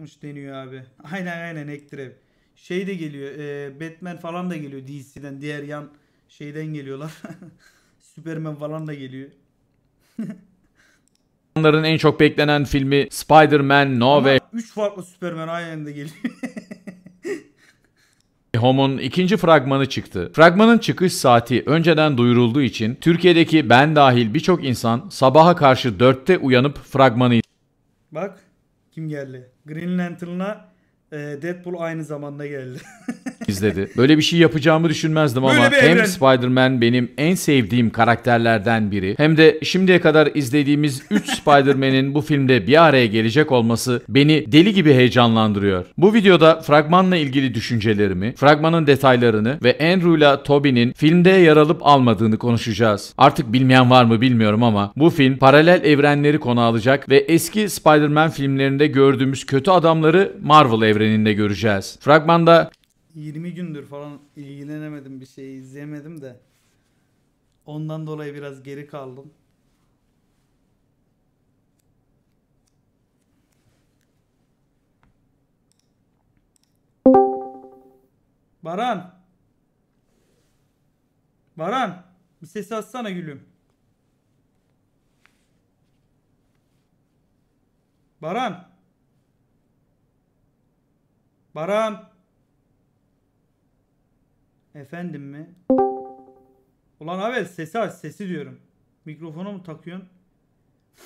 olacakmış deniyor abi. Aynen aynen Ektirev. Şey de geliyor. E, Batman falan da geliyor DC'den. Diğer yan şeyden geliyorlar. Superman falan da geliyor. Onların en çok beklenen filmi Spider-Man No Way 3 farklı Superman aynen de geliyor. Home'un ikinci fragmanı çıktı. Fragmanın çıkış saati önceden duyurulduğu için Türkiye'deki ben dahil birçok insan sabaha karşı 4'te uyanıp fragmanı Bak kim geldi? Green Lantern'a. Ee, Deadpool aynı zamanda geldi. İzledi. Böyle bir şey yapacağımı düşünmezdim Böyle ama hem Spider-Man benim en sevdiğim karakterlerden biri hem de şimdiye kadar izlediğimiz 3 Spider-Man'in bu filmde bir araya gelecek olması beni deli gibi heyecanlandırıyor. Bu videoda fragmanla ilgili düşüncelerimi, fragmanın detaylarını ve Andrew Andrew'la Toby'nin filmde yer alıp almadığını konuşacağız. Artık bilmeyen var mı bilmiyorum ama bu film paralel evrenleri konu alacak ve eski Spider-Man filmlerinde gördüğümüz kötü adamları Marvel evreni evreninde göreceğiz. Fragmanda 20 gündür falan ilgilenemedim bir şey izleyemedim de ondan dolayı biraz geri kaldım. Baran. Baran. Bir sesi atsana gülüm. Baran. Baran. Efendim mi? Ulan abi sesi aç sesi diyorum. Mikrofonu mu takıyorsun?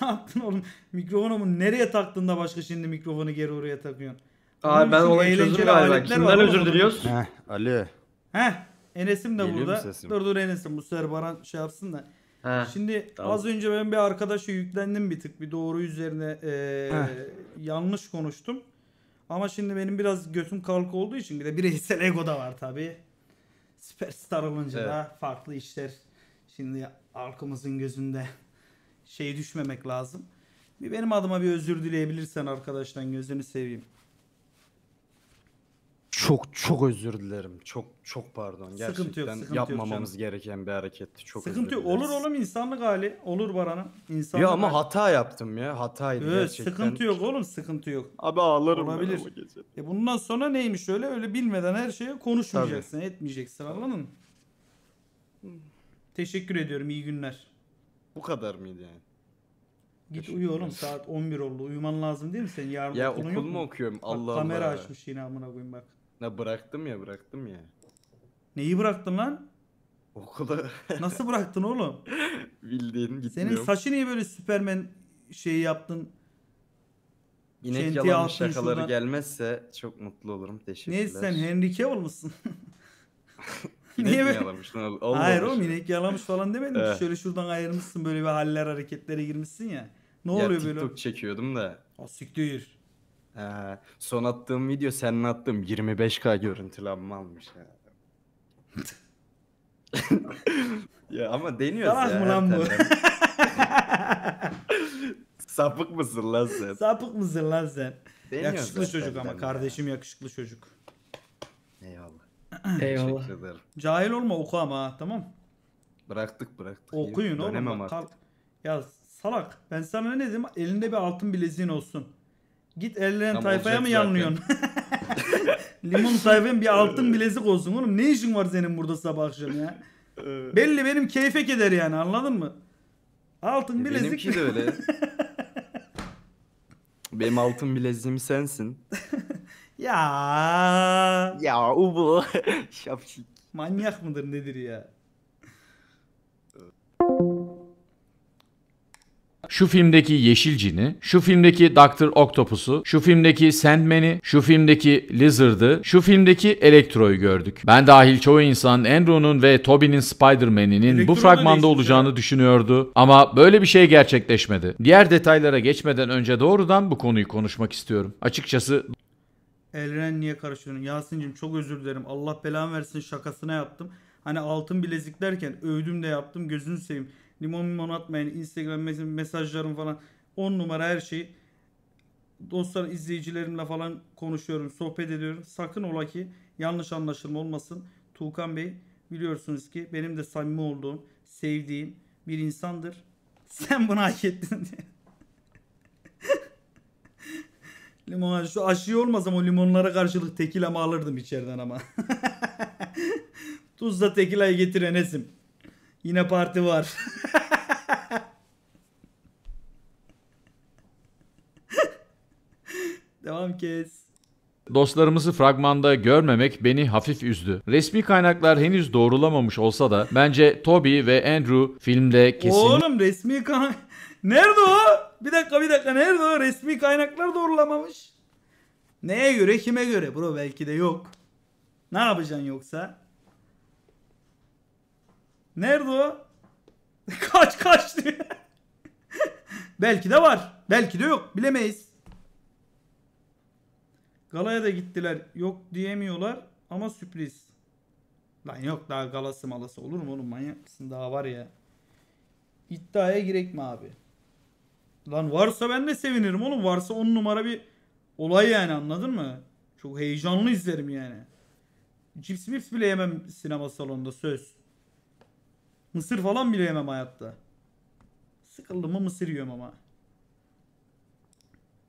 Ne yaptın oğlum? Mikrofonu mu nereye taktın da başka şimdi mikrofonu geri oraya takıyorsun? Abi ben olayı çözdüm galiba. Kimden özür diliyoruz? Heh, Ali. Heh. Enes'im de Geliyor burada. Dur dur Enes'im bu sefer Baran şey yapsın da. He, Şimdi tamam. az önce ben bir arkadaşa yüklendim bir tık. Bir doğru üzerine e, yanlış konuştum. Ama şimdi benim biraz götüm kalık olduğu için bir de bireysel ego da var tabi. superstar olunca evet. da farklı işler. Şimdi halkımızın gözünde şey düşmemek lazım. Bir benim adıma bir özür dileyebilirsen arkadaştan gözünü seveyim. Çok çok özür dilerim. Çok çok pardon. Gerçekten Sıkıntı yok, sıkıntı yapmamamız canım. gereken bir hareketti. Çok Sıkıntı özür yok. Olur oğlum insanlık hali. Olur Baran'ım. İnsanlık Ya ama hali. hata yaptım ya. Hataydı Evet, gerçekten. sıkıntı yok oğlum sıkıntı yok. Abi ağlarım Olabilir. E bundan sonra neymiş öyle öyle bilmeden her şeyi konuşmayacaksın etmeyeceksin anladın mı? Teşekkür ediyorum iyi günler. Bu kadar mıydı yani? Git Teşekkür uyu oğlum saat 11 oldu uyuman lazım değil mi senin yarın Ya okulun okul yok mu okuyorum Bak, Allah'ım. kamera açmış yine amına koyayım bak. Ne bıraktım ya bıraktım ya. Neyi bıraktın lan? Okula. Nasıl bıraktın oğlum? Bildiğin gitmiyorum. Senin saçı niye böyle Süpermen şeyi yaptın? İnek Şentiye yalan şakaları şuradan. gelmezse çok mutlu olurum. Teşekkürler. Neyse sen Henry Cavill mısın? inek niye mi yalamış lan? Hayır oğlum inek yalamış falan demedim evet. Şöyle şuradan ayırmışsın böyle bir haller hareketlere girmişsin ya. Ne ya oluyor TikTok böyle? TikTok çekiyordum da. O değil. Ee, son attığım video senin attığım 25K görüntülenme almış ya. ya ama deniyoruz Salak ya. mı lan bu? Sapık mısın lan sen? Sapık mısın lan sen? Deniyoruz yakışıklı çocuk ama ben kardeşim yakışıklı çocuk. Eyvallah. Eyvallah. Cahil olma oku ama tamam. Bıraktık bıraktık. Okuyun oğlum. Dönemem artık. kal- Ya salak ben sana ne dedim elinde bir altın bileziğin olsun. Git ellerin tayfaya mı yanlıyorsun? Limon tayfaya bir altın bilezik olsun oğlum. Ne işin var senin burada sabah akşam ya? Belli benim keyfe keder yani anladın mı? Altın bilezik. Benimki de öyle. Benim altın bileziğim sensin. ya. Ya bu. Şapşik. Manyak mıdır nedir ya? şu filmdeki Yeşil Cin'i, şu filmdeki Dr. Octopus'u, şu filmdeki Sandman'i, şu filmdeki Lizard'ı, şu filmdeki Elektro'yu gördük. Ben dahil çoğu insan Andrew'nun ve Toby'nin Spider-Man'inin bu fragmanda olacağını düşünüyordu ama böyle bir şey gerçekleşmedi. Diğer detaylara geçmeden önce doğrudan bu konuyu konuşmak istiyorum. Açıkçası Elren niye karışıyorsun? Yasin'cim çok özür dilerim. Allah belanı versin şakasına yaptım. Hani altın bilezik derken övdüm de yaptım gözünü seveyim. Limon limon atmayın. Instagram mesajlarım falan. 10 numara her şeyi. Dostlar izleyicilerimle falan konuşuyorum. Sohbet ediyorum. Sakın ola ki yanlış anlaşılma olmasın. Tuğkan Bey biliyorsunuz ki benim de samimi olduğum, sevdiğim bir insandır. Sen bunu hak ettin diye. Limon şu aşıyı olmaz ama limonlara karşılık tekila alırdım içeriden ama. Tuzla tekilayı getir Yine parti var. Devam kes. Dostlarımızı fragmanda görmemek beni hafif üzdü. Resmi kaynaklar henüz doğrulamamış olsa da bence Toby ve Andrew filmde kesin... Oğlum resmi kaynak... Nerede o? Bir dakika bir dakika nerede o? Resmi kaynaklar doğrulamamış. Neye göre kime göre bro belki de yok. Ne yapacaksın yoksa? Nerede o? kaç kaç diyor. Belki de var. Belki de yok. Bilemeyiz. Galaya da gittiler. Yok diyemiyorlar ama sürpriz. Lan yok daha galası malası olur mu oğlum manyak mısın daha var ya. İddiaya girek mi abi? Lan varsa ben de sevinirim oğlum. Varsa on numara bir olay yani anladın mı? Çok heyecanlı izlerim yani. Cips mips bile yemem sinema salonunda söz. Mısır falan bile yemem hayatta. Sıkıldım mı mısır yiyorum ama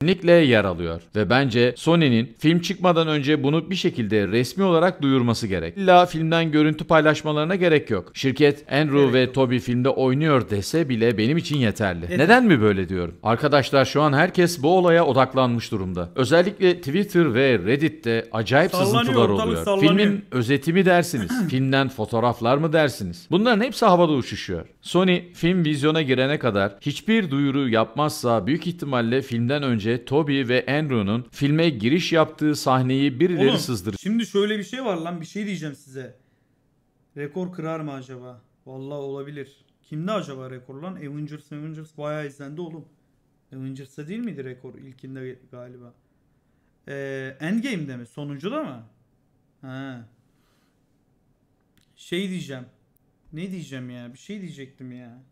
kesinlikle yer alıyor. Ve bence Sony'nin film çıkmadan önce bunu bir şekilde resmi olarak duyurması gerek. İlla filmden görüntü paylaşmalarına gerek yok. Şirket Andrew evet. ve Toby filmde oynuyor dese bile benim için yeterli. Evet. Neden mi böyle diyorum? Arkadaşlar şu an herkes bu olaya odaklanmış durumda. Özellikle Twitter ve Reddit'te acayip sızıntılar oluyor. Filmin özeti mi dersiniz? Filmden fotoğraflar mı dersiniz? Bunların hepsi havada uçuşuyor. Sony film vizyona girene kadar hiçbir duyuru yapmazsa büyük ihtimalle filmden önce sahnede Toby ve Andrew'nun filme giriş yaptığı sahneyi birileri Oğlum, sızdıracak. Şimdi şöyle bir şey var lan bir şey diyeceğim size. Rekor kırar mı acaba? Vallahi olabilir. Kimde acaba rekor lan? Avengers Avengers bayağı izlendi oğlum. Avengers'ta değil miydi rekor ilkinde galiba? Ee, Endgame'de mi? Sonuncu da mı? Ha. Şey diyeceğim. Ne diyeceğim ya? Bir şey diyecektim ya.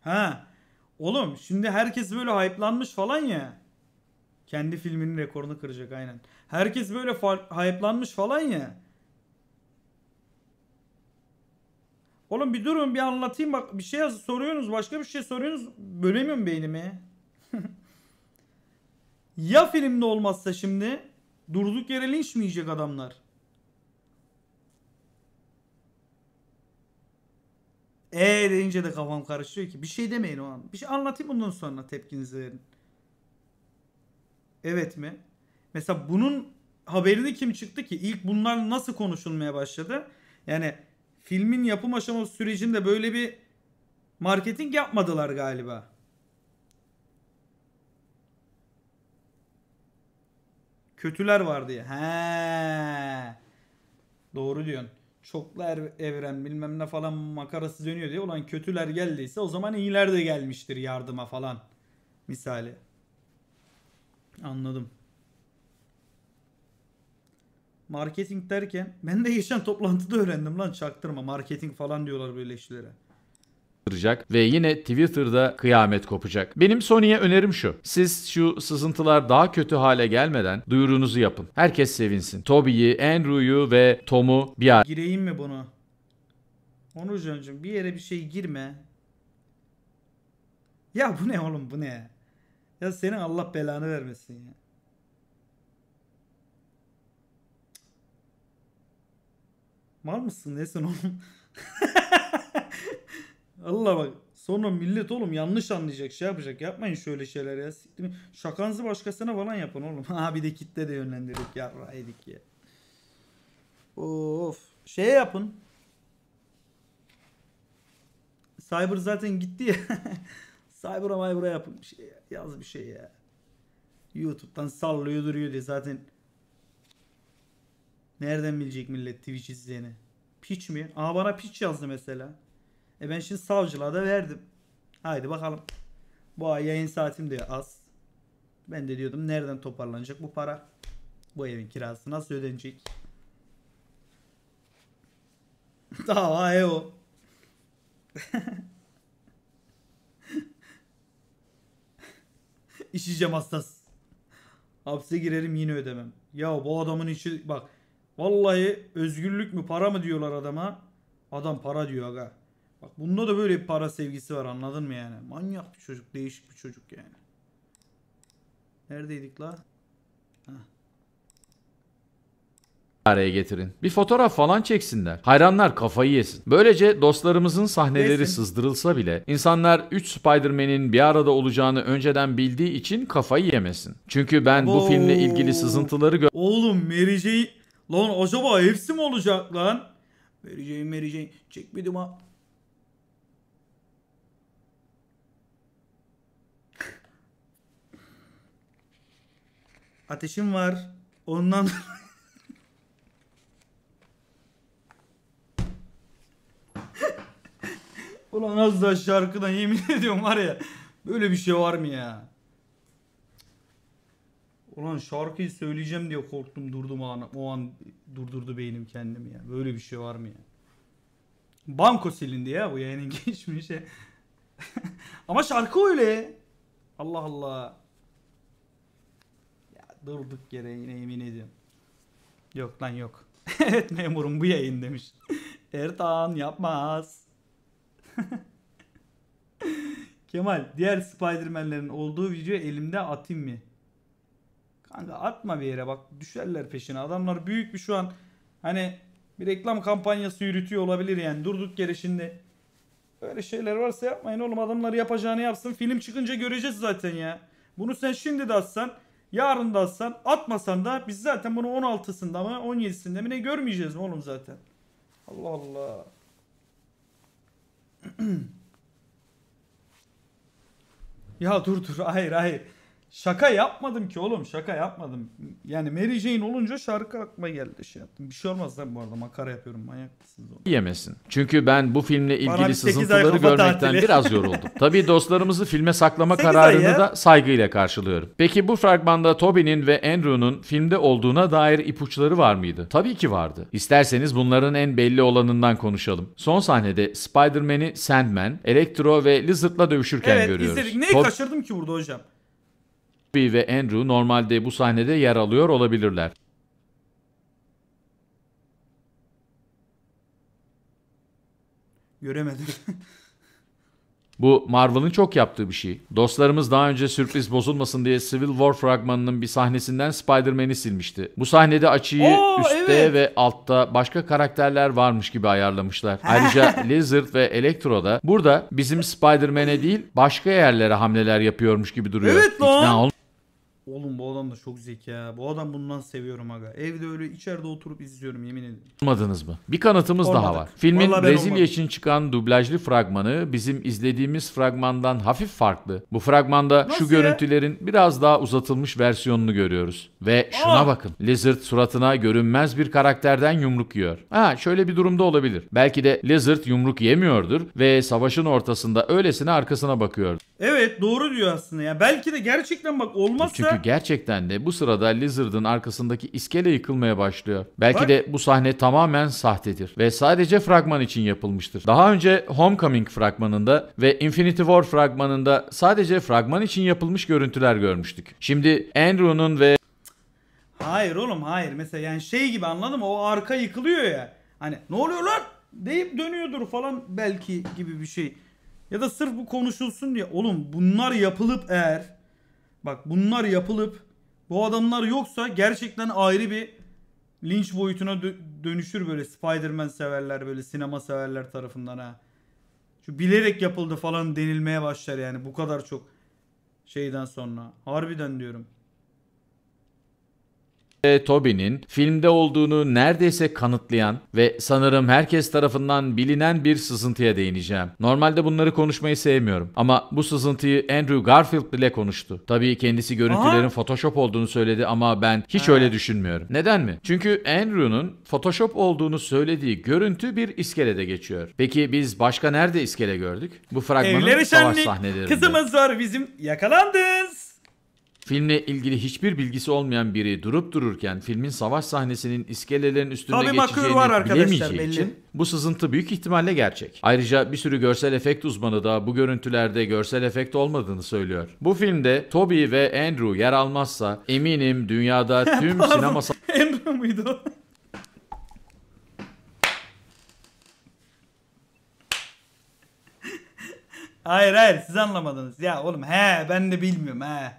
Ha. Oğlum şimdi herkes böyle hype'lanmış falan ya. Kendi filminin rekorunu kıracak aynen. Herkes böyle hype'lanmış falan ya. Oğlum bir durun bir anlatayım bak bir şey soruyorsunuz başka bir şey soruyorsunuz bölemiyorum beynimi. ya filmde olmazsa şimdi durduk yere linç mi yiyecek adamlar? E deyince de kafam karışıyor ki. Bir şey demeyin o an. Bir şey anlatayım ondan sonra tepkinizi verin. Evet mi? Mesela bunun haberini kim çıktı ki? İlk bunlar nasıl konuşulmaya başladı? Yani filmin yapım aşaması sürecinde böyle bir marketing yapmadılar galiba. Kötüler var diye. He. Doğru diyorsun çoklu evren bilmem ne falan makarası dönüyor diye olan kötüler geldiyse o zaman iyiler de gelmiştir yardıma falan misali. Anladım. Marketing derken ben de geçen toplantıda öğrendim lan çaktırma marketing falan diyorlar böyle işlere kıracak ve yine Twitter'da kıyamet kopacak. Benim Sony'e önerim şu. Siz şu sızıntılar daha kötü hale gelmeden duyurunuzu yapın. Herkes sevinsin. Toby'yi, Andrew'yu ve Tom'u bir ara... Gireyim mi bunu? Onurcan'cığım bir yere bir şey girme. Ya bu ne oğlum bu ne? Ya senin Allah belanı vermesin ya. Mal mısın nesin oğlum? Allah bak. Sonra millet oğlum yanlış anlayacak şey yapacak. Yapmayın şöyle şeyler ya. Siktim. Şakanızı başkasına falan yapın oğlum. Ha bir de kitle de yönlendirdik ya. Raydik ya. Of. Şey yapın. Cyber zaten gitti ya. Cyber'a Cyber'a yapın bir şey Yaz bir şey ya. YouTube'dan sallıyor duruyor diye zaten. Nereden bilecek millet Twitch izleyeni? Piç mi? Aa bana piç yazdı mesela. E ben şimdi savcılığa da verdim. Haydi bakalım. Bu ay yayın saatim de az. Ben de diyordum nereden toparlanacak bu para? Bu evin kirası nasıl ödenecek? Dava e o. İşeceğim hassas. Hapse girerim yine ödemem. Ya bu adamın işi bak. Vallahi özgürlük mü para mı diyorlar adama. Adam para diyor aga. Bak bunda da böyle bir para sevgisi var anladın mı yani? Manyak bir çocuk, değişik bir çocuk yani. Neredeydik la? araya getirin. Bir fotoğraf falan çeksinler. Hayranlar kafayı yesin. Böylece dostlarımızın sahneleri Neyse. sızdırılsa bile insanlar 3 Spider-Man'in bir arada olacağını önceden bildiği için kafayı yemesin. Çünkü ben bu filmle ilgili sızıntıları gö- Oğlum Mary Jane... Lan acaba hepsi mi olacak lan? Mary Jane, Mary Jane. Çekmedim ha. Ateşim var. Ondan Ulan az da şarkıdan yemin ediyorum var ya. Böyle bir şey var mı ya? Ulan şarkıyı söyleyeceğim diye korktum durdum o an, o an durdurdu beynim kendimi ya. Böyle bir şey var mı ya? Banko silindi ya bu yayının geçmişe. Ama şarkı öyle. Allah Allah bulduk gereğine yemin ediyorum. Yok lan yok. evet memurum bu yayın demiş. Ertan yapmaz. Kemal diğer Spiderman'lerin olduğu video elimde atayım mı? Kanka atma bir yere bak düşerler peşine. Adamlar büyük bir şu an hani bir reklam kampanyası yürütüyor olabilir yani durduk yere şimdi. Öyle şeyler varsa yapmayın oğlum adamlar yapacağını yapsın. Film çıkınca göreceğiz zaten ya. Bunu sen şimdi de atsan Yarın da atsan atmasan da biz zaten bunu 16'sında mı 17'sinde mi ne görmeyeceğiz mi oğlum zaten. Allah Allah. ya dur dur hayır hayır. Şaka yapmadım ki oğlum şaka yapmadım. Yani Mary Jane olunca şarkı akma geldi şey yaptım. Bir şey olmaz tabii bu arada makara yapıyorum manyak mısınız oğlum. Yemesin. Çünkü ben bu filmle Bana bir ilgili sızıntıları görmekten tatili. biraz yoruldum. Tabii dostlarımızı filme saklama kararını da saygıyla karşılıyorum. Peki bu fragmanda Toby'nin ve Andrew'nun filmde olduğuna dair ipuçları var mıydı? Tabii ki vardı. İsterseniz bunların en belli olanından konuşalım. Son sahnede Spider-Man'i Sandman, Electro ve Lizard'la dövüşürken Evet görüyoruz. izledik. Neyi Tob- kaçırdım ki burada hocam? Bobby ve Andrew normalde bu sahnede yer alıyor olabilirler. Göremedim. Bu Marvel'ın çok yaptığı bir şey. Dostlarımız daha önce sürpriz bozulmasın diye Civil War fragmanının bir sahnesinden Spider-Man'i silmişti. Bu sahnede açıyı Oo, üstte evet. ve altta başka karakterler varmış gibi ayarlamışlar. Ayrıca Lizard ve Electro da burada bizim Spider-Man'e değil başka yerlere hamleler yapıyormuş gibi duruyor. Evet lan. İkna ol Oğlum bu adam da çok zeki ya. Bu adam bundan seviyorum aga. Evde öyle içeride oturup izliyorum yemin ederim. Olmadınız mı? Bir kanıtımız Olmadık. daha var. Filmin Vallahi Brezilya için çıkan dublajlı fragmanı bizim izlediğimiz fragmandan hafif farklı. Bu fragmanda Nasıl şu ya? görüntülerin biraz daha uzatılmış versiyonunu görüyoruz. Ve şuna Aa! bakın. Lizard suratına görünmez bir karakterden yumruk yiyor. Ha şöyle bir durumda olabilir. Belki de Lizard yumruk yemiyordur ve savaşın ortasında öylesine arkasına bakıyordur. Evet doğru diyor aslında ya. Belki de gerçekten bak olmazsa... Çünkü gerçekten de bu sırada Lizard'ın arkasındaki iskele yıkılmaya başlıyor. Belki bak. de bu sahne tamamen sahtedir ve sadece fragman için yapılmıştır. Daha önce Homecoming fragmanında ve Infinity War fragmanında sadece fragman için yapılmış görüntüler görmüştük. Şimdi Andrew'nun ve... Hayır oğlum hayır. Mesela yani şey gibi anladım o arka yıkılıyor ya. Hani ne oluyor lan deyip dönüyordur falan belki gibi bir şey. Ya da sırf bu konuşulsun diye. Oğlum bunlar yapılıp eğer bak bunlar yapılıp bu adamlar yoksa gerçekten ayrı bir linç boyutuna dö- dönüşür böyle Spider-Man severler böyle sinema severler tarafından ha. Şu bilerek yapıldı falan denilmeye başlar yani bu kadar çok şeyden sonra. Harbiden diyorum ve Toby'nin filmde olduğunu neredeyse kanıtlayan ve sanırım herkes tarafından bilinen bir sızıntıya değineceğim. Normalde bunları konuşmayı sevmiyorum ama bu sızıntıyı Andrew Garfield ile konuştu. Tabii kendisi görüntülerin Aha. Photoshop olduğunu söyledi ama ben hiç ha. öyle düşünmüyorum. Neden mi? Çünkü Andrew'nun Photoshop olduğunu söylediği görüntü bir iskelede geçiyor. Peki biz başka nerede iskele gördük? Bu fragmanın Evleri savaş sahnelerinde. Kızımız var bizim yakalandız. Filmle ilgili hiçbir bilgisi olmayan biri durup dururken filmin savaş sahnesinin iskelelerin üstünde Tabii geçeceğini var bilemeyeceği belli. için bu sızıntı büyük ihtimalle gerçek. Ayrıca bir sürü görsel efekt uzmanı da bu görüntülerde görsel efekt olmadığını söylüyor. Bu filmde Toby ve Andrew yer almazsa eminim dünyada tüm Pardon, sinema... Andrew muydu Hayır hayır siz anlamadınız. Ya oğlum he ben de bilmiyorum he.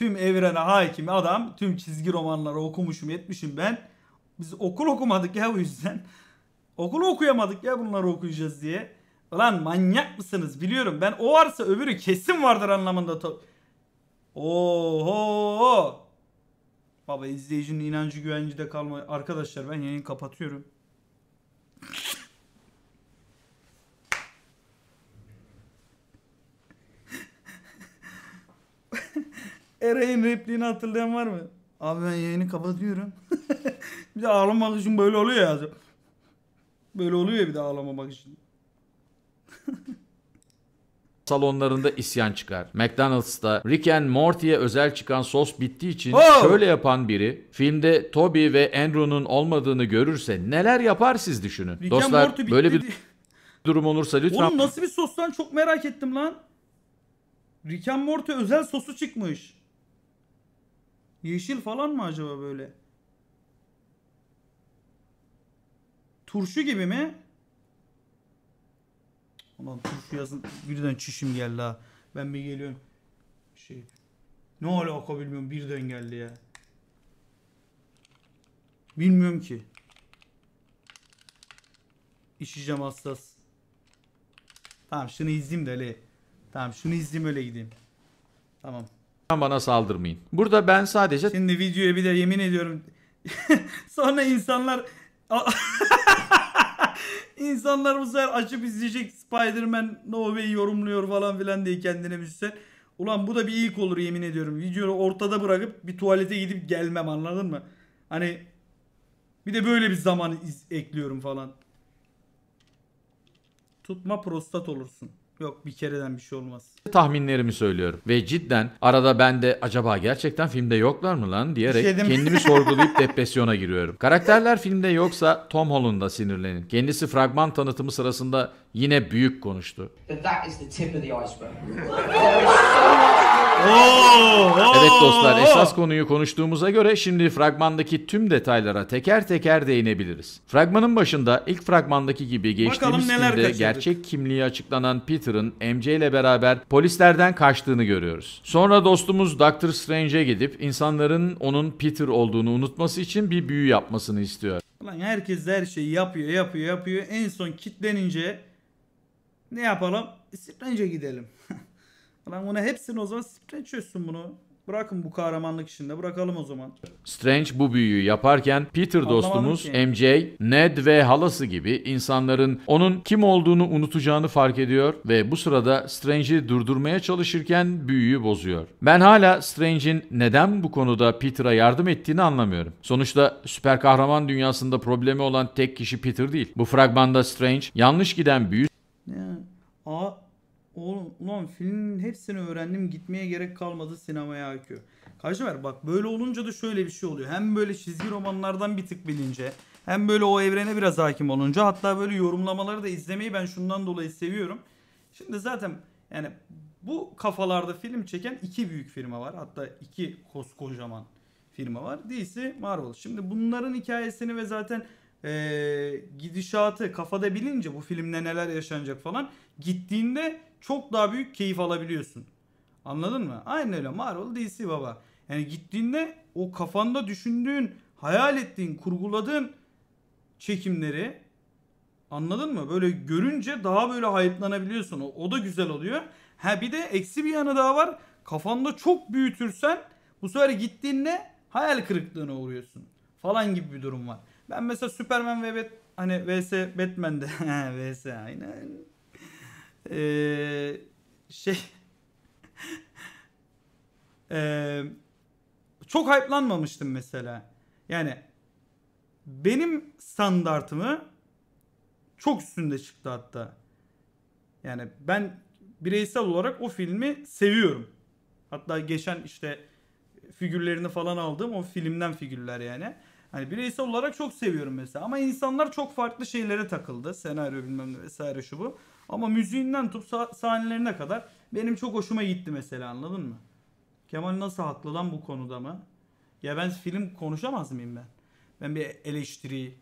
Tüm evrene hakim adam. Tüm çizgi romanları okumuşum etmişim ben. Biz okul okumadık ya bu yüzden. Okulu okuyamadık ya bunları okuyacağız diye. Lan manyak mısınız biliyorum. Ben o varsa öbürü kesin vardır anlamında. Oho. Baba izleyicinin inancı güvencide kalma. Arkadaşlar ben yayını kapatıyorum. Eray'ın repliğini hatırlayan var mı? Abi ben yayını kapatıyorum. bir de ağlamamak için böyle oluyor ya. Böyle oluyor ya bir de ağlamamak için. salonlarında isyan çıkar. McDonald's'ta Rick and Morty'ye özel çıkan sos bittiği için oh! şöyle yapan biri filmde Toby ve Andrew'nun olmadığını görürse neler yapar siz düşünün. Rick Dostlar böyle bir durum olursa lütfen... Oğlum nasıl bir sostan çok merak ettim lan. Rick and Morty özel sosu çıkmış. Yeşil falan mı acaba böyle? Turşu gibi mi? Ulan turşu yazın birden çişim geldi ha. Ben bir geliyorum. Şey. Ne alaka bilmiyorum birden geldi ya. Bilmiyorum ki. İçeceğim hassas. Tamam şunu izleyeyim de öyle. Tamam şunu izleyeyim öyle gideyim. Tamam bana saldırmayın. Burada ben sadece... Şimdi videoya bir de yemin ediyorum. Sonra insanlar... insanlar bu sefer açıp izleyecek Spider-Man No Way yorumluyor falan filan diye kendine müzisyen. Şey Ulan bu da bir ilk olur yemin ediyorum. Videoyu ortada bırakıp bir tuvalete gidip gelmem anladın mı? Hani bir de böyle bir zaman ekliyorum falan. Tutma prostat olursun. Yok bir kereden bir şey olmaz. Tahminlerimi söylüyorum ve cidden arada ben de acaba gerçekten filmde yoklar mı lan şey diyerek Yedim. kendimi sorgulayıp depresyona giriyorum. Karakterler filmde yoksa Tom Holland'a sinirlenin. Kendisi fragman tanıtımı sırasında yine büyük konuştu. But that is the tip of the iceberg. Evet dostlar esas konuyu konuştuğumuza göre şimdi fragmandaki tüm detaylara teker teker değinebiliriz. Fragmanın başında ilk fragmandaki gibi geçtiğimiz filmde gerçek kimliği açıklanan Peter'ın MC ile beraber polislerden kaçtığını görüyoruz. Sonra dostumuz Doctor Strange'e gidip insanların onun Peter olduğunu unutması için bir büyü yapmasını istiyor. Lan herkes her şeyi yapıyor yapıyor yapıyor en son kitlenince ne yapalım? Strange'e gidelim. Lan ona hepsini o zaman Strange çözsün bunu. Bırakın bu kahramanlık işinde bırakalım o zaman. Strange bu büyüyü yaparken Peter dostumuz MJ, Ned ve halası gibi insanların onun kim olduğunu unutacağını fark ediyor ve bu sırada Strange'i durdurmaya çalışırken büyüyü bozuyor. Ben hala Strange'in neden bu konuda Peter'a yardım ettiğini anlamıyorum. Sonuçta süper kahraman dünyasında problemi olan tek kişi Peter değil. Bu fragmanda Strange yanlış giden büyü... Ya, a Oğlum ulan filmin hepsini öğrendim gitmeye gerek kalmadı sinemaya akıyor. Kajmer bak böyle olunca da şöyle bir şey oluyor. Hem böyle çizgi romanlardan bir tık bilince hem böyle o evrene biraz hakim olunca hatta böyle yorumlamaları da izlemeyi ben şundan dolayı seviyorum. Şimdi zaten yani bu kafalarda film çeken iki büyük firma var. Hatta iki koskocaman firma var. DC, Marvel. Şimdi bunların hikayesini ve zaten e, gidişatı kafada bilince bu filmde neler yaşanacak falan gittiğinde çok daha büyük keyif alabiliyorsun. Anladın mı? Aynen öyle Marvel DC baba. Yani gittiğinde o kafanda düşündüğün, hayal ettiğin, kurguladığın çekimleri anladın mı? Böyle görünce daha böyle hayıtlanabiliyorsun. O, o da güzel oluyor. Ha bir de eksi bir yanı daha var. Kafanda çok büyütürsen bu sefer gittiğinde hayal kırıklığına uğruyorsun. Falan gibi bir durum var. Ben mesela Superman ve Bat hani vs Batman'de vs aynen ee, şey ee, çok hype'lanmamıştım mesela. Yani benim standartımı çok üstünde çıktı hatta. Yani ben bireysel olarak o filmi seviyorum. Hatta geçen işte figürlerini falan aldığım o filmden figürler yani. Hani bireysel olarak çok seviyorum mesela ama insanlar çok farklı şeylere takıldı. Senaryo bilmem ne vesaire şu bu. Ama müziğinden tut sah- sahnelerine kadar benim çok hoşuma gitti mesela anladın mı? Kemal nasıl haklı lan bu konuda mı? Ya ben film konuşamaz mıyım ben? Ben bir eleştiri,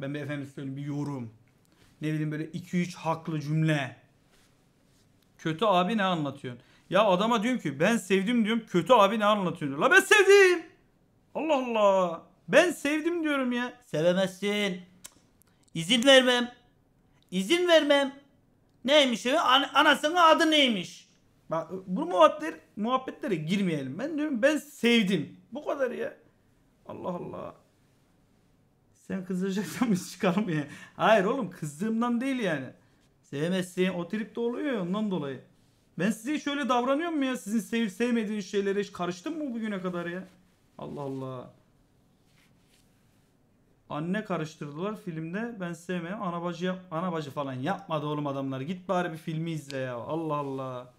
ben bir efendim söyleyeyim bir yorum. Ne bileyim böyle 2-3 haklı cümle. Kötü abi ne anlatıyorsun? Ya adama diyorum ki ben sevdim diyorum. Kötü abi ne anlatıyorsun? La ben sevdim. Allah Allah. Ben sevdim diyorum ya. Sevemezsin. İzin vermem. İzin vermem. Neymiş evi? An anasının adı neymiş? Bak bu muhabbetler, muhabbetlere girmeyelim. Ben diyorum ben sevdim. Bu kadar ya. Allah Allah. Sen kızacaksan biz çıkalım Hayır oğlum kızdığımdan değil yani. Sevmezsin o trip de oluyor ya ondan dolayı. Ben size şöyle davranıyorum mu ya? Sizin sevip sevmediğiniz şeylere hiç karıştım mı bugüne kadar ya? Allah Allah. Anne karıştırdılar filmde. Ben Ana Anabacı, yap ana anabacı falan yapmadı oğlum adamlar. Git bari bir filmi izle ya. Allah Allah.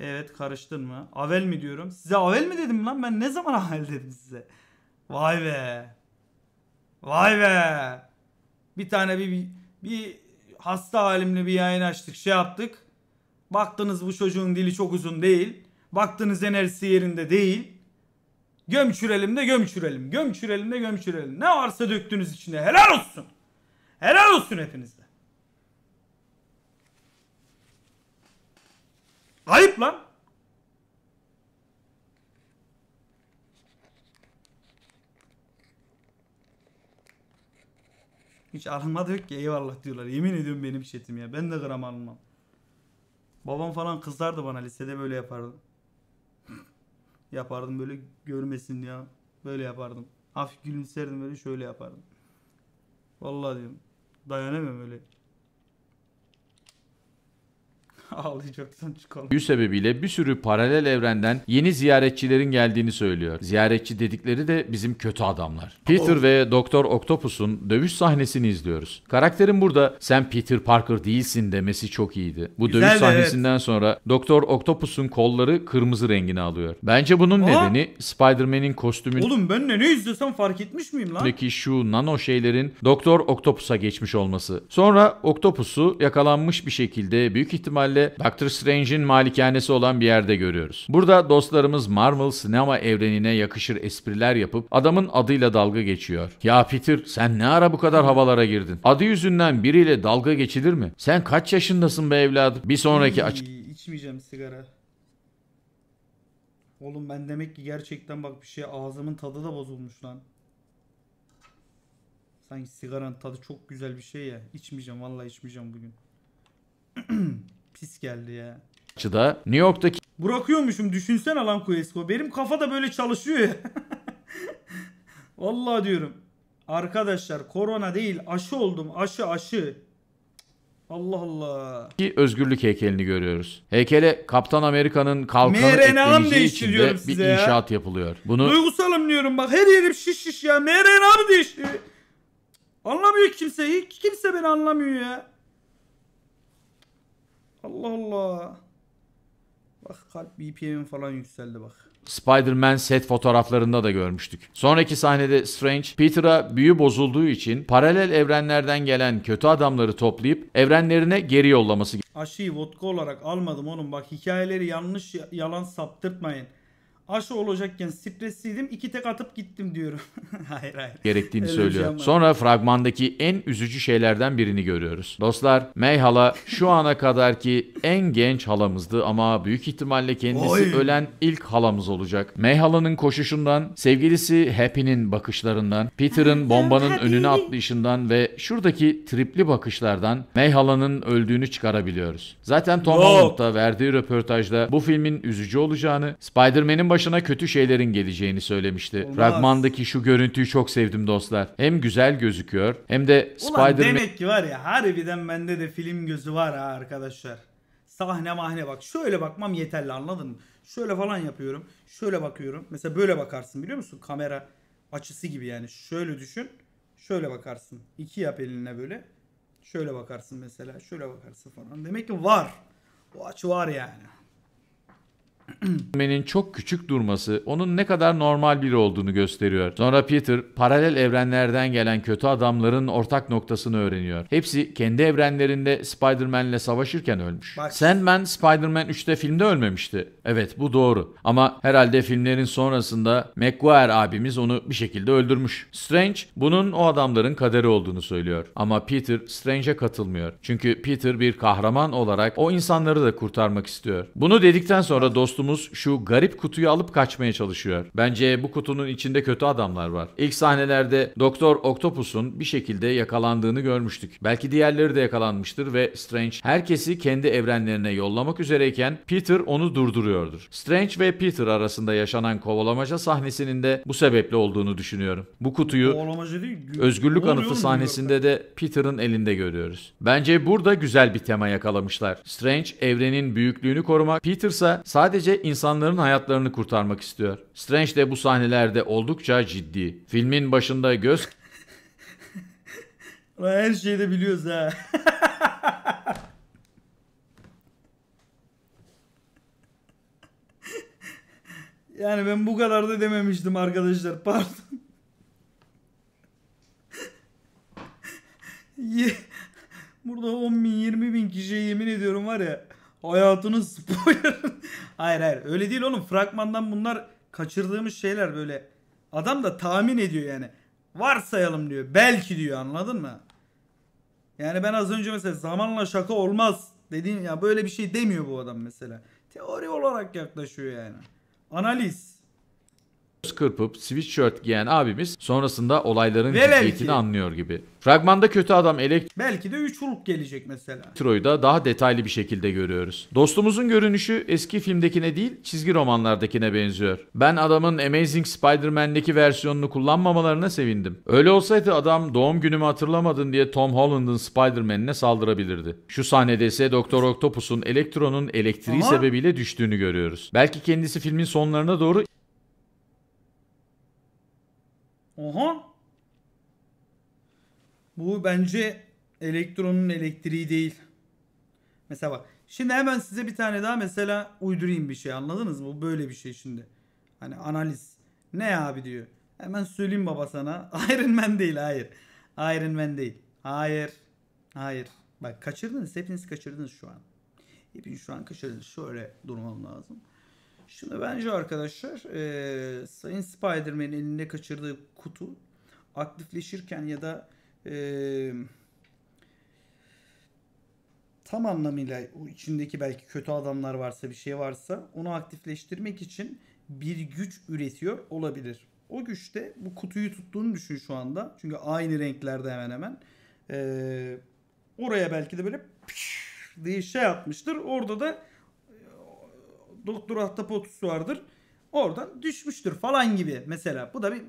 Evet karıştın mı? Avel mi diyorum? Size Avel mi dedim lan? Ben ne zaman Avel dedim size? Vay be. Vay be. Bir tane bir, bir, bir hasta halimle bir yayın açtık. Şey yaptık. Baktınız bu çocuğun dili çok uzun değil. Baktınız enerjisi yerinde değil. Gömçürelim de gömçürelim. Gömçürelim de gömçürelim. Ne varsa döktünüz içine. Helal olsun. Helal olsun hepinizde. Ayıp lan. Hiç alınmadı yok ki eyvallah diyorlar. Yemin ediyorum benim chatim ya. Ben de gram alınmam. Babam falan kızlardı bana lisede böyle yapardı yapardım böyle görmesin ya. Böyle yapardım. Hafif gülümserdim böyle şöyle yapardım. Vallahi diyorum. Dayanamıyorum öyle. Ağlayacaksın çıkalım. Bu sebebiyle bir sürü paralel evrenden yeni ziyaretçilerin geldiğini söylüyor. Ziyaretçi dedikleri de bizim kötü adamlar. Peter oh. ve Doktor Octopus'un dövüş sahnesini izliyoruz. Karakterin burada sen Peter Parker değilsin demesi çok iyiydi. Bu Güzel dövüş sahnesinden evet. sonra Doktor Octopus'un kolları kırmızı rengini alıyor. Bence bunun Aa. nedeni Spider-Man'in kostümü... Oğlum ben ne, ne izlesem fark etmiş miyim lan? ...deki şu nano şeylerin Doktor Octopus'a geçmiş olması. Sonra Octopus'u yakalanmış bir şekilde büyük ihtimalle dönemde Doctor Strange'in malikanesi olan bir yerde görüyoruz. Burada dostlarımız Marvel sinema evrenine yakışır espriler yapıp adamın adıyla dalga geçiyor. Ya Peter sen ne ara bu kadar havalara girdin? Adı yüzünden biriyle dalga geçilir mi? Sen kaç yaşındasın be evladım? Bir sonraki aç. İçmeyeceğim sigara. Oğlum ben demek ki gerçekten bak bir şey ağzımın tadı da bozulmuş lan. Sanki sigaranın tadı çok güzel bir şey ya. İçmeyeceğim vallahi içmeyeceğim bugün. pis geldi ya. Açıda New York'taki Bırakıyormuşum düşünsen alan Kuesko. Benim kafa da böyle çalışıyor ya. Vallahi diyorum. Arkadaşlar korona değil aşı oldum aşı aşı. Allah Allah. ki özgürlük heykelini görüyoruz. Heykele Kaptan Amerika'nın kalkanı mRNA'm etkileyici değişti içinde bir ya. inşaat yapılıyor. Bunu Duygusalım diyorum bak her yerim şiş şiş ya. mRNA mı değişti? Anlamıyor kimse. Hiç kimse beni anlamıyor ya. Allah Allah. Bak kalp BPM falan yükseldi bak. Spider-Man set fotoğraflarında da görmüştük. Sonraki sahnede Strange, Peter'a büyü bozulduğu için paralel evrenlerden gelen kötü adamları toplayıp evrenlerine geri yollaması Aşıyı vodka olarak almadım oğlum. Bak hikayeleri yanlış yalan saptırtmayın aşı olacakken stresliydim. iki tek atıp gittim diyorum. hayır hayır. Gerektiğini Öyle söylüyor. Şey Sonra fragmandaki en üzücü şeylerden birini görüyoruz. Dostlar May hala şu ana kadarki en genç halamızdı ama büyük ihtimalle kendisi Oy. ölen ilk halamız olacak. May halanın koşuşundan, sevgilisi Happy'nin bakışlarından, Peter'ın bombanın önüne atlayışından ve şuradaki tripli bakışlardan May halanın öldüğünü çıkarabiliyoruz. Zaten Tom Holland da verdiği röportajda bu filmin üzücü olacağını, Spider-Man'in başı başına kötü şeylerin geleceğini söylemişti. Olmaz. Fragmandaki şu görüntüyü çok sevdim dostlar. Hem güzel gözüküyor hem de Ulan Spider-Man... demek ki var ya harbiden bende de film gözü var ha arkadaşlar. Sahne mahne bak. Şöyle bakmam yeterli anladın mı? Şöyle falan yapıyorum. Şöyle bakıyorum. Mesela böyle bakarsın biliyor musun? Kamera açısı gibi yani. Şöyle düşün. Şöyle bakarsın. İki yap eline böyle. Şöyle bakarsın mesela. Şöyle bakarsın falan. Demek ki var. Bu açı var yani. Menin çok küçük durması onun ne kadar normal biri olduğunu gösteriyor. Sonra Peter paralel evrenlerden gelen kötü adamların ortak noktasını öğreniyor. Hepsi kendi evrenlerinde Spider-Man'le savaşırken ölmüş. Bak. Sandman Spider-Man 3'te filmde ölmemişti. Evet bu doğru. Ama herhalde filmlerin sonrasında McGuire abimiz onu bir şekilde öldürmüş. Strange bunun o adamların kaderi olduğunu söylüyor. Ama Peter Strange'e katılmıyor. Çünkü Peter bir kahraman olarak o insanları da kurtarmak istiyor. Bunu dedikten sonra dostum dostumuz şu garip kutuyu alıp kaçmaya çalışıyor. Bence bu kutunun içinde kötü adamlar var. İlk sahnelerde Doktor Octopus'un bir şekilde yakalandığını görmüştük. Belki diğerleri de yakalanmıştır ve Strange herkesi kendi evrenlerine yollamak üzereyken Peter onu durduruyordur. Strange ve Peter arasında yaşanan kovalamaca sahnesinin de bu sebeple olduğunu düşünüyorum. Bu kutuyu Özgürlük Anıtı sahnesinde de Peter'ın elinde görüyoruz. Bence burada güzel bir tema yakalamışlar. Strange evrenin büyüklüğünü korumak, Peter ise sadece sadece insanların hayatlarını kurtarmak istiyor. Strange de bu sahnelerde oldukça ciddi. Filmin başında göz... Her şeyi de biliyoruz ha. yani ben bu kadar da dememiştim arkadaşlar. Pardon. Burada 10 bin 20 bin kişiye yemin ediyorum var ya. Hayatının spoiler. hayır hayır öyle değil oğlum. Fragmandan bunlar kaçırdığımız şeyler böyle. Adam da tahmin ediyor yani. Varsayalım diyor. Belki diyor anladın mı? Yani ben az önce mesela zamanla şaka olmaz dediğim ya böyle bir şey demiyor bu adam mesela. Teori olarak yaklaşıyor yani. Analiz kırpıp sweatshirt giyen abimiz sonrasında olayların ciddiyetini anlıyor gibi. Fragmanda kötü adam Belki de 3 Hulk gelecek mesela. Elektro'yu da daha detaylı bir şekilde görüyoruz. Dostumuzun görünüşü eski filmdekine değil çizgi romanlardakine benziyor. Ben adamın Amazing Spider-Man'deki versiyonunu kullanmamalarına sevindim. Öyle olsaydı adam doğum günümü hatırlamadın diye Tom Holland'ın Spider-Man'ine saldırabilirdi. Şu sahnede ise Doktor Octopus'un Elektro'nun elektriği Ama- sebebiyle düştüğünü görüyoruz. Belki kendisi filmin sonlarına doğru Oha. Bu bence elektronun elektriği değil. Mesela bak. Şimdi hemen size bir tane daha mesela uydurayım bir şey anladınız mı? Bu böyle bir şey şimdi. Hani analiz. Ne abi diyor. Hemen söyleyeyim baba sana. Iron Man değil hayır. Iron Man değil. Hayır. Hayır. Bak kaçırdınız. Hepiniz kaçırdınız şu an. Hepiniz şu an kaçırdınız. Şöyle durmam lazım. Şimdi bence arkadaşlar e, Sayın Spider-Man'in eline kaçırdığı kutu aktifleşirken ya da e, tam anlamıyla içindeki belki kötü adamlar varsa bir şey varsa onu aktifleştirmek için bir güç üretiyor olabilir. O güçte bu kutuyu tuttuğunu düşün şu anda. Çünkü aynı renklerde hemen hemen. Ee, oraya belki de böyle diye şey yapmıştır. Orada da Doktor Ahtapotus vardır. Oradan düşmüştür falan gibi mesela. Bu da bir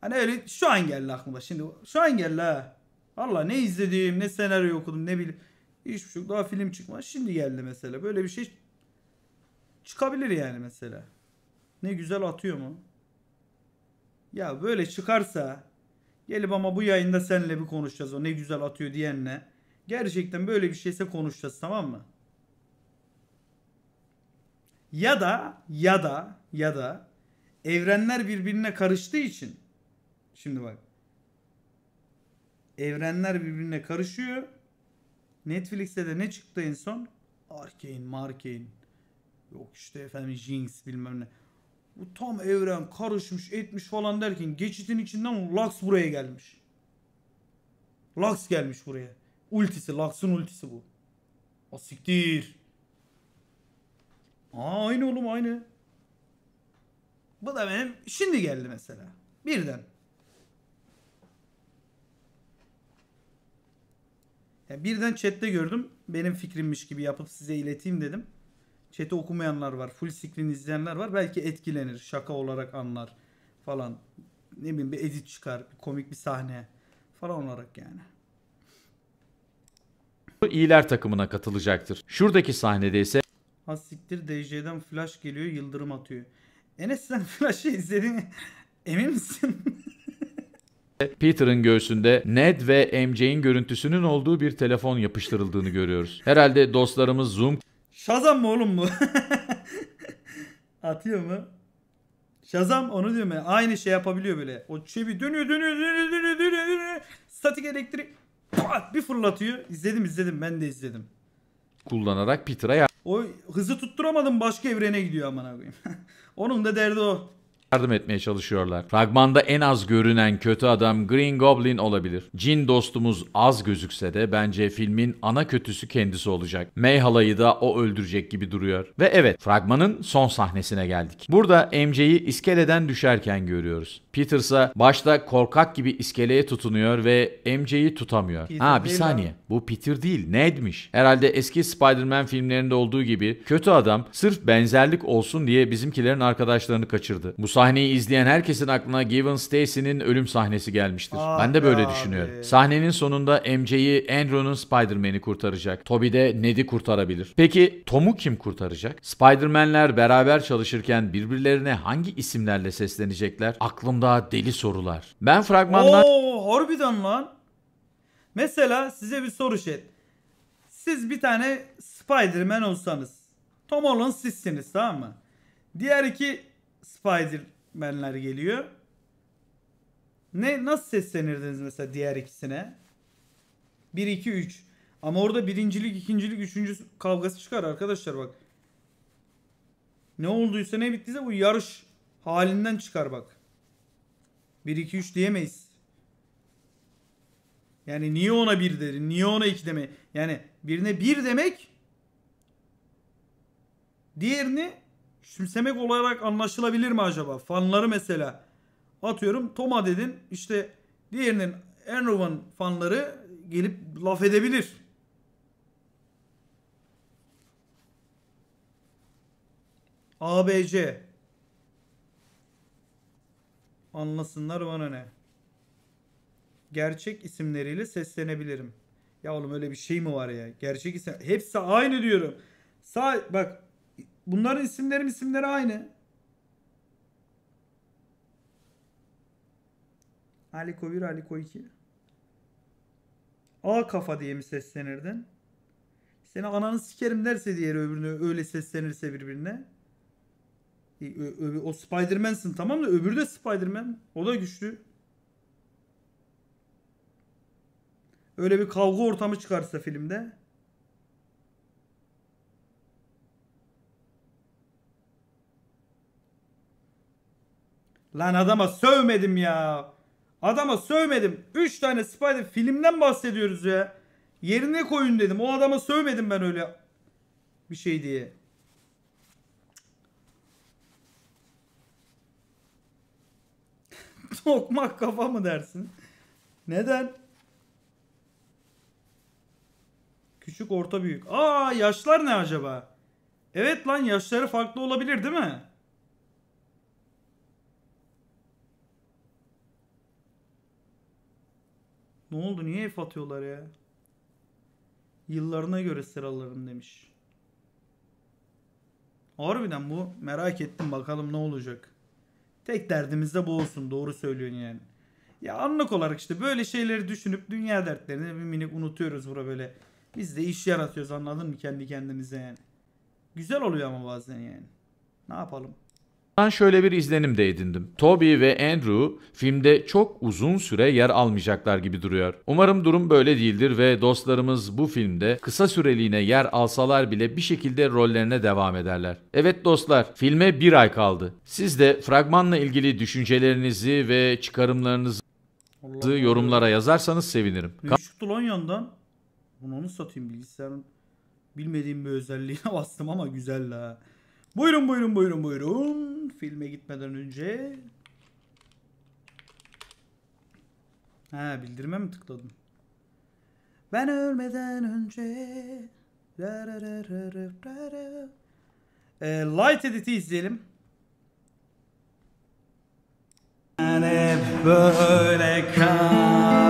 hani öyle şu an geldi aklıma. Şimdi şu an geldi ha. Valla ne izlediğim ne senaryo okudum ne bileyim. Hiçbir şey daha film çıkmaz. Şimdi geldi mesela. Böyle bir şey çıkabilir yani mesela. Ne güzel atıyor mu? Ya böyle çıkarsa gelip ama bu yayında seninle bir konuşacağız o ne güzel atıyor diyenle. Gerçekten böyle bir şeyse konuşacağız tamam mı? Ya da ya da ya da evrenler birbirine karıştığı için şimdi bak evrenler birbirine karışıyor. Netflix'te de ne çıktı en son? Arkane, Markane. Yok işte efendim Jinx bilmem ne. Bu tam evren karışmış etmiş falan derken geçitin içinden Lux buraya gelmiş. Lux gelmiş buraya. Ultisi, Lux'un ultisi bu. O siktir. Aa aynı oğlum aynı. Bu da benim şimdi geldi mesela. Birden. Yani birden chatte gördüm. Benim fikrimmiş gibi yapıp size ileteyim dedim. Chat'i okumayanlar var. Full screen izleyenler var. Belki etkilenir. Şaka olarak anlar falan. Ne bileyim bir edit çıkar. Bir komik bir sahne falan olarak yani. Bu İyiler takımına katılacaktır. Şuradaki sahnede ise Has siktir DJ'den flash geliyor yıldırım atıyor. Enes sen flash'ı izledin emin misin? E, Peter'ın göğsünde Ned ve MJ'in görüntüsünün olduğu bir telefon yapıştırıldığını görüyoruz. Herhalde dostlarımız Zoom... Şazam mı oğlum bu? Atıyor mu? Şazam onu diyor mu? Aynı şey yapabiliyor böyle. O çevi dönüyor dönüyor dönüyor dönüyor dönüyor. dönüyor. Statik elektrik pat bir fırlatıyor. İzledim izledim ben de izledim. Kullanarak Peter'a o hızı tutturamadım başka evrene gidiyor aman koyayım. Onun da derdi o. Yardım etmeye çalışıyorlar. Fragmanda en az görünen kötü adam Green Goblin olabilir. Cin dostumuz az gözükse de bence filmin ana kötüsü kendisi olacak. May halayı da o öldürecek gibi duruyor. Ve evet fragmanın son sahnesine geldik. Burada MJ'yi iskeleden düşerken görüyoruz. Peter ise başta korkak gibi iskeleye tutunuyor ve MJ'yi tutamıyor. Peter ha bir saniye. Bu Peter değil. Ned'miş. Herhalde eski Spider-Man filmlerinde olduğu gibi kötü adam sırf benzerlik olsun diye bizimkilerin arkadaşlarını kaçırdı. Bu sahneyi izleyen herkesin aklına Gavin Stacy'nin ölüm sahnesi gelmiştir. Aa, ah ben de böyle abi. düşünüyorum. Sahnenin sonunda MJ'yi Andrew'nun Spider-Man'i kurtaracak. Toby de Ned'i kurtarabilir. Peki Tom'u kim kurtaracak? Spider-Man'ler beraber çalışırken birbirlerine hangi isimlerle seslenecekler? Aklımda daha deli sorular. Ben fragmandan... Oo harbiden lan. Mesela size bir soru şey. Siz bir tane Spider-Man olsanız. Tom Holland sizsiniz tamam mı? Diğer iki Spider-Man'ler geliyor. Ne nasıl seslenirdiniz mesela diğer ikisine? 1 2 3. Ama orada birincilik, ikincilik, üçüncü kavgası çıkar arkadaşlar bak. Ne olduysa ne bittiyse bu yarış halinden çıkar bak. 1 2 3 diyemeyiz. Yani niye ona 1 derim? Niye ona 2 deme? Yani birine 1 bir demek diğerini küçümsemek olarak anlaşılabilir mi acaba? Fanları mesela atıyorum Toma dedin işte diğerinin enrovan fanları gelip laf edebilir. ABC Anlasınlar bana ne. Gerçek isimleriyle seslenebilirim. Ya oğlum öyle bir şey mi var ya? Gerçek isim. Hepsi aynı diyorum. Sağ bak bunların isimleri isimleri aynı. Aliko 1, Aliko 2. A kafa diye mi seslenirdin? Seni ananı sikerim derse diğer öbürünü öyle seslenirse birbirine. E, o Spider-Man'sın tamam da öbürü de Spider-Man. O da güçlü. Öyle bir kavga ortamı çıkarsa filmde. Lan adama sövmedim ya. Adama sövmedim. 3 tane Spider filmden bahsediyoruz ya. Yerine koyun dedim. O adama sövmedim ben öyle bir şey diye. Okmak kafa mı dersin? Neden? Küçük, orta, büyük. Aa yaşlar ne acaba? Evet lan yaşları farklı olabilir değil mi? Ne oldu? Niye F atıyorlar ya? Yıllarına göre sıralarım demiş. Harbiden bu merak ettim bakalım ne olacak. Tek derdimiz de bu olsun. Doğru söylüyorsun yani. Ya anlık olarak işte böyle şeyleri düşünüp dünya dertlerini bir minik unutuyoruz bura böyle. Biz de iş yaratıyoruz anladın mı kendi kendimize yani. Güzel oluyor ama bazen yani. Ne yapalım? Ben şöyle bir izlenim de edindim. Toby ve Andrew filmde çok uzun süre yer almayacaklar gibi duruyor. Umarım durum böyle değildir ve dostlarımız bu filmde kısa süreliğine yer alsalar bile bir şekilde rollerine devam ederler. Evet dostlar, filme bir ay kaldı. Siz de fragmanla ilgili düşüncelerinizi ve çıkarımlarınızı Allah yorumlara Allah. yazarsanız sevinirim. Ne çıktı lan yandan? Bunu onu satayım bilgisayarın bilmediğim bir özelliğine bastım ama güzel la. Buyurun buyurun buyurun buyurun. Filme gitmeden önce. Ha bildirme mi tıkladım? Ben ölmeden önce. E, light edit'i izleyelim. Ben hep böyle kal.